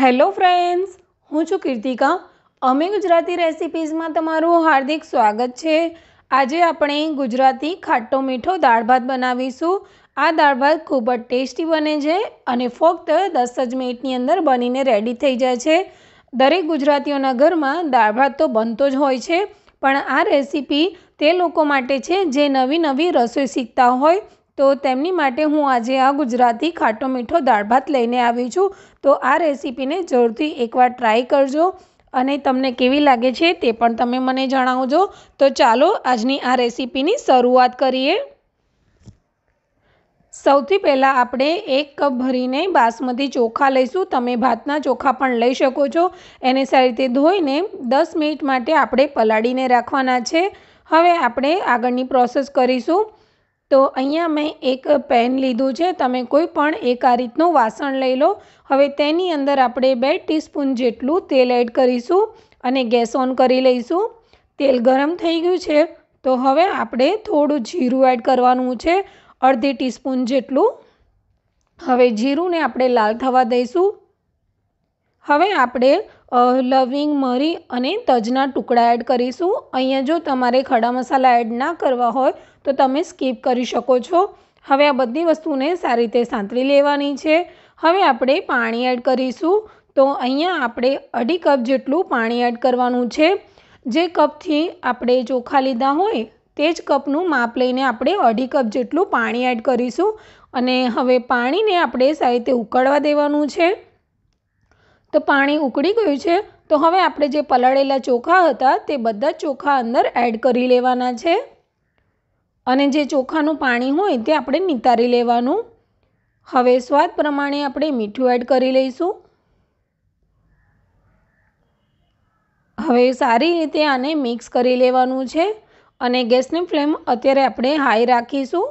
hello friends હું છું કીર્તિકા અમે ગુજરાતી રેસિપીઝમાં તમારું હાર્દિક સ્વાગત છે આજે આપણે ગુજરાતી ખાટો મીઠો દાળ ભાત બનાવીશું આ દાળ ભાત ખૂબ જ ટેસ્ટી બને છે અને ફક્ત દસ જ મિનિટની અંદર બનીને રેડી થઈ જાય છે દરેક ગુજરાતીઓના ઘરમાં દાળ ભાત તો બનતો જ હોય છે પણ આ રેસીપી તે લોકો માટે છે જે નવી નવી રસોઈ શીખતા હોય તો તેમની માટે હું આજે આ ગુજરાતી ખાટો મીઠો દાળ ભાત લઈને આવી છું તો આ રેસીપીને જરૂરથી એકવાર ટ્રાય કરજો અને તમને કેવી લાગે છે તે પણ તમે મને જણાવજો તો ચાલો આજની આ રેસીપીની શરૂઆત કરીએ સૌથી પહેલાં આપણે એક કપ ભરીને બાસમતી ચોખા લઈશું તમે ભાતના ચોખા પણ લઈ શકો છો એને સારી રીતે ધોઈને દસ મિનિટ માટે આપણે પલાળીને રાખવાના છે હવે આપણે આગળની પ્રોસેસ કરીશું તો અહીંયા મેં એક પેન લીધું છે તમે કોઈ પણ એક આ રીતનું વાસણ લઈ લો હવે તેની અંદર આપણે બે ટીસ્પૂન જેટલું તેલ એડ કરીશું અને ગેસ ઓન કરી લઈશું તેલ ગરમ થઈ ગયું છે તો હવે આપણે થોડું જીરું એડ કરવાનું છે અડધી ટીસ્પૂન જેટલું હવે જીરુંને આપણે લાલ થવા દઈશું હવે આપણે લવિંગ મરી અને તજના ટુકડા એડ કરીશું અહીંયા જો તમારે ખડા મસાલા એડ ના કરવા હોય તો તમે સ્કીપ કરી શકો છો હવે આ બધી વસ્તુને સારી રીતે સાંતળી લેવાની છે હવે આપણે પાણી એડ કરીશું તો અહીંયા આપણે અઢી કપ જેટલું પાણી એડ કરવાનું છે જે કપથી આપણે ચોખા લીધા હોય તે જ કપનું માપ લઈને આપણે અઢી કપ જેટલું પાણી એડ કરીશું અને હવે પાણીને આપણે સારી રીતે ઉકળવા દેવાનું છે તો પાણી ઉકળી ગયું છે તો હવે આપણે જે પલાળેલા ચોખા હતા તે બધા ચોખા અંદર એડ કરી લેવાના છે અને જે ચોખાનું પાણી હોય તે આપણે નિતારી લેવાનું હવે સ્વાદ પ્રમાણે આપણે મીઠું એડ કરી લઈશું હવે સારી રીતે આને મિક્સ કરી લેવાનું છે અને ગેસની ફ્લેમ અત્યારે આપણે હાઈ રાખીશું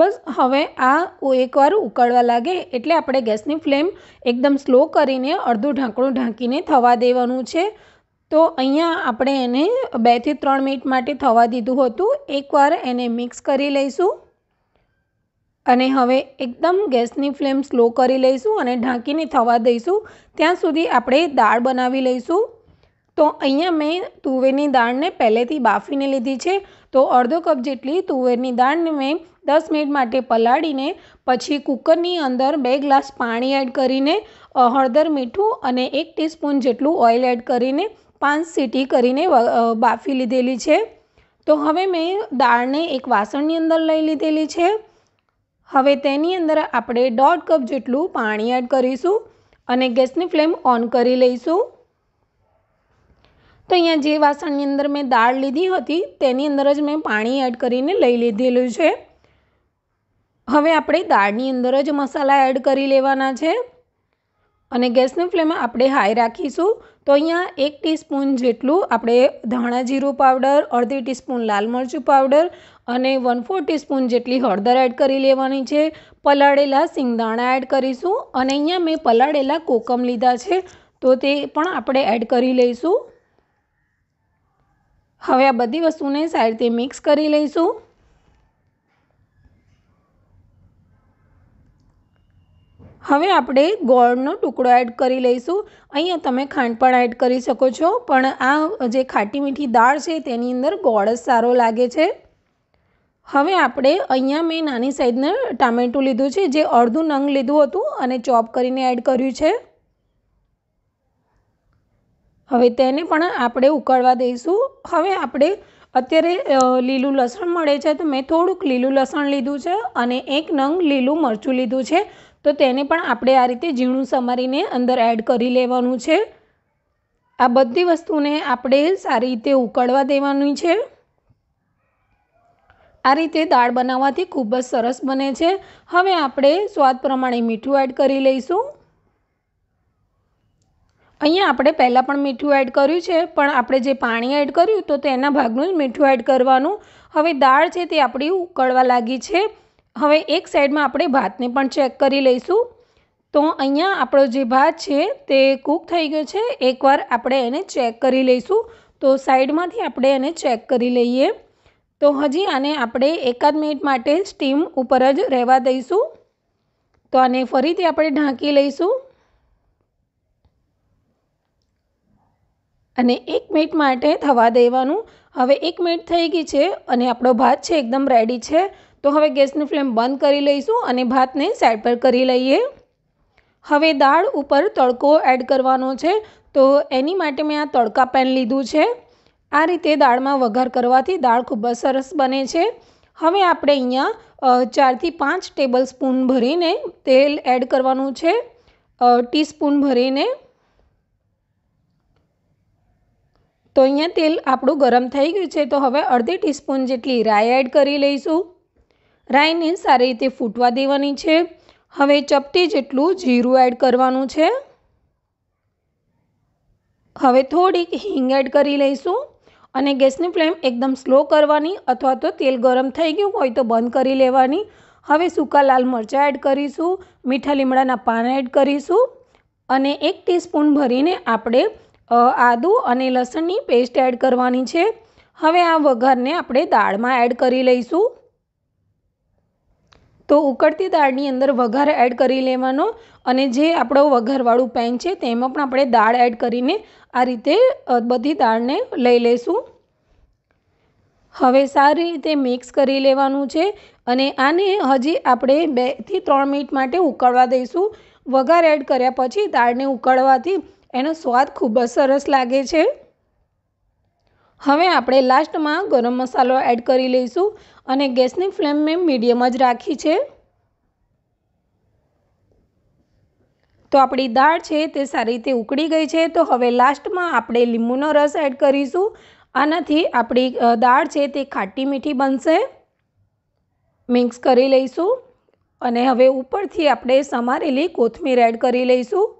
બસ હવે આ એકવાર ઉકળવા લાગે એટલે આપણે ગેસની ફ્લેમ એકદમ સ્લો કરીને અડધું ઢાંકણું ઢાંકીને થવા દેવાનું છે તો અહીંયા આપણે એને બેથી ત્રણ મિનિટ માટે થવા દીધું હતું એકવાર એને મિક્સ કરી લઈશું અને હવે એકદમ ગેસની ફ્લેમ સ્લો કરી લઈશું અને ઢાંકીને થવા દઈશું ત્યાં સુધી આપણે દાળ બનાવી લઈશું તો અહીંયા મેં તુવેરની દાળને પહેલેથી બાફીને લીધી છે તો અડધો કપ જેટલી તુવેરની દાળને મેં દસ મિનિટ માટે પલાળીને પછી કુકરની અંદર બે ગ્લાસ પાણી એડ કરીને હળદર મીઠું અને એક ટીસ્પૂન જેટલું ઓઇલ એડ કરીને પાંચ સીટી કરીને બાફી લીધેલી છે તો હવે મેં દાળને એક વાસણની અંદર લઈ લીધેલી છે હવે તેની અંદર આપણે દોઢ કપ જેટલું પાણી એડ કરીશું અને ગેસની ફ્લેમ ઓન કરી લઈશું તો અહીંયા જે વાસણની અંદર મેં દાળ લીધી હતી તેની અંદર જ મેં પાણી એડ કરીને લઈ લીધેલું છે હવે આપણે દાળની અંદર જ મસાલા એડ કરી લેવાના છે અને ગેસની ફ્લેમ આપણે હાઈ રાખીશું તો અહીંયા એક ટીસ્પૂન જેટલું આપણે ધાણા જીરું પાવડર અડધી ટીસ્પૂન લાલ મરચું પાવડર અને વન ફોર ટીસ્પૂન જેટલી હળદર એડ કરી લેવાની છે પલાળેલા સિંગદાણા એડ કરીશું અને અહીંયા મેં પલાળેલા કોકમ લીધા છે તો તે પણ આપણે એડ કરી લઈશું હવે આ બધી વસ્તુને સાઈડથી મિક્સ કરી લઈશું હવે આપણે ગોળનો ટુકડો એડ કરી લઈશું અહીંયા તમે ખાંડ પણ એડ કરી શકો છો પણ આ જે ખાટી મીઠી દાળ છે તેની અંદર ગોળ જ સારો લાગે છે હવે આપણે અહીંયા મેં નાની સાઈઝના ટામેટું લીધું છે જે અડધું નંગ લીધું હતું અને ચોપ કરીને એડ કર્યું છે હવે તેને પણ આપણે ઉકળવા દઈશું હવે આપણે અત્યારે લીલું લસણ મળે છે તો મેં થોડુંક લીલું લસણ લીધું છે અને એક નંગ લીલું મરચું લીધું છે તો તેને પણ આપણે આ રીતે ઝીણું સમારીને અંદર એડ કરી લેવાનું છે આ બધી વસ્તુને આપણે સારી રીતે ઉકળવા દેવાની છે આ રીતે દાળ બનાવવાથી ખૂબ જ સરસ બને છે હવે આપણે સ્વાદ પ્રમાણે મીઠું એડ કરી લઈશું અહીંયા આપણે પહેલાં પણ મીઠું એડ કર્યું છે પણ આપણે જે પાણી એડ કર્યું તો તેના ભાગનું જ મીઠું એડ કરવાનું હવે દાળ છે તે આપણી ઉકળવા લાગી છે હવે એક સાઈડમાં આપણે ભાતને પણ ચેક કરી લઈશું તો અહીંયા આપણો જે ભાત છે તે કૂક થઈ ગયો છે એકવાર આપણે એને ચેક કરી લઈશું તો સાઈડમાંથી આપણે એને ચેક કરી લઈએ તો હજી આને આપણે એકાદ મિનિટ માટે સ્ટીમ ઉપર જ રહેવા દઈશું તો આને ફરીથી આપણે ઢાંકી લઈશું અને એક મિનિટ માટે થવા દેવાનું હવે એક મિનિટ થઈ ગઈ છે અને આપણો ભાત છે એકદમ રેડી છે તો હવે ગેસનું ફ્લેમ બંધ કરી લઈશું અને ભાતને સાઈડ પર કરી લઈએ હવે દાળ ઉપર તડકો એડ કરવાનો છે તો એની માટે મેં આ તડકા પેન લીધું છે આ રીતે દાળમાં વઘાર કરવાથી દાળ ખૂબ જ સરસ બને છે હવે આપણે અહીંયા ચારથી પાંચ ટેબલ સ્પૂન ભરીને તેલ એડ કરવાનું છે ટીસ્પૂન ભરીને તો અહીંયા તેલ આપણું ગરમ થઈ ગયું છે તો હવે અડધી ટીસ્પૂન જેટલી રાઈ એડ કરી લઈશું રાઈને સારી રીતે ફૂટવા દેવાની છે હવે ચપટી જેટલું જીરું એડ કરવાનું છે હવે થોડીક હિંગ એડ કરી લઈશું અને ગેસની ફ્લેમ એકદમ સ્લો કરવાની અથવા તો તેલ ગરમ થઈ ગયું હોય તો બંધ કરી લેવાની હવે સૂકા લાલ મરચાં એડ કરીશું મીઠા લીમડાના પાન એડ કરીશું અને એક ટીસ્પૂન ભરીને આપણે આદું અને લસણની પેસ્ટ એડ કરવાની છે હવે આ વઘારને આપણે દાળમાં એડ કરી લઈશું તો ઉકળતી દાળની અંદર વઘાર એડ કરી લેવાનો અને જે આપણો વઘારવાળું પેન છે તેમાં પણ આપણે દાળ એડ કરીને આ રીતે બધી દાળને લઈ લઈશું હવે સારી રીતે મિક્સ કરી લેવાનું છે અને આને હજી આપણે બેથી ત્રણ મિનિટ માટે ઉકળવા દઈશું વઘાર એડ કર્યા પછી દાળને ઉકળવાથી એનો સ્વાદ ખૂબ જ સરસ લાગે છે હવે આપણે લાસ્ટમાં ગરમ મસાલો એડ કરી લઈશું અને ગેસની ફ્લેમ મેં મીડિયમ જ રાખી છે તો આપણી દાળ છે તે સારી રીતે ઉકળી ગઈ છે તો હવે લાસ્ટમાં આપણે લીંબુનો રસ એડ કરીશું આનાથી આપણી દાળ છે તે ખાટી મીઠી બનશે મિક્સ કરી લઈશું અને હવે ઉપરથી આપણે સમારેલી કોથમીર એડ કરી લઈશું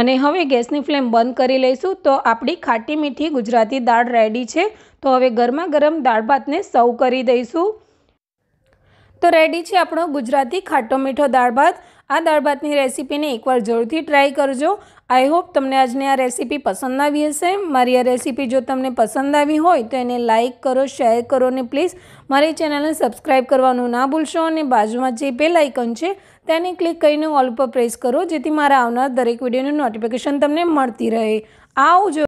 અને હવે ગેસની ફ્લેમ બંધ કરી લઈશું તો આપણી ખાટી મીઠી ગુજરાતી દાળ રેડી છે તો હવે ગરમા ગરમ દાળ ભાતને સર્વ કરી દઈશું તો રેડી છે આપણો ગુજરાતી ખાટો મીઠો દાળ ભાત આ દાળ ભાતની રેસીપીને એકવાર જરૂરથી ટ્રાય કરજો આઈ હોપ તમને આજની આ રેસીપી પસંદ આવી હશે મારી આ રેસીપી જો તમને પસંદ આવી હોય તો એને લાઇક કરો શેર કરો ને પ્લીઝ મારી ચેનલને સબસ્ક્રાઈબ કરવાનું ના ભૂલશો અને બાજુમાં જે બેલ આઇકન છે તેને ક્લિક કરીને ઓલ પર પ્રેસ કરો જેથી મારા આવનાર દરેક વિડીયોનું નોટિફિકેશન તમને મળતી રહે આવું જો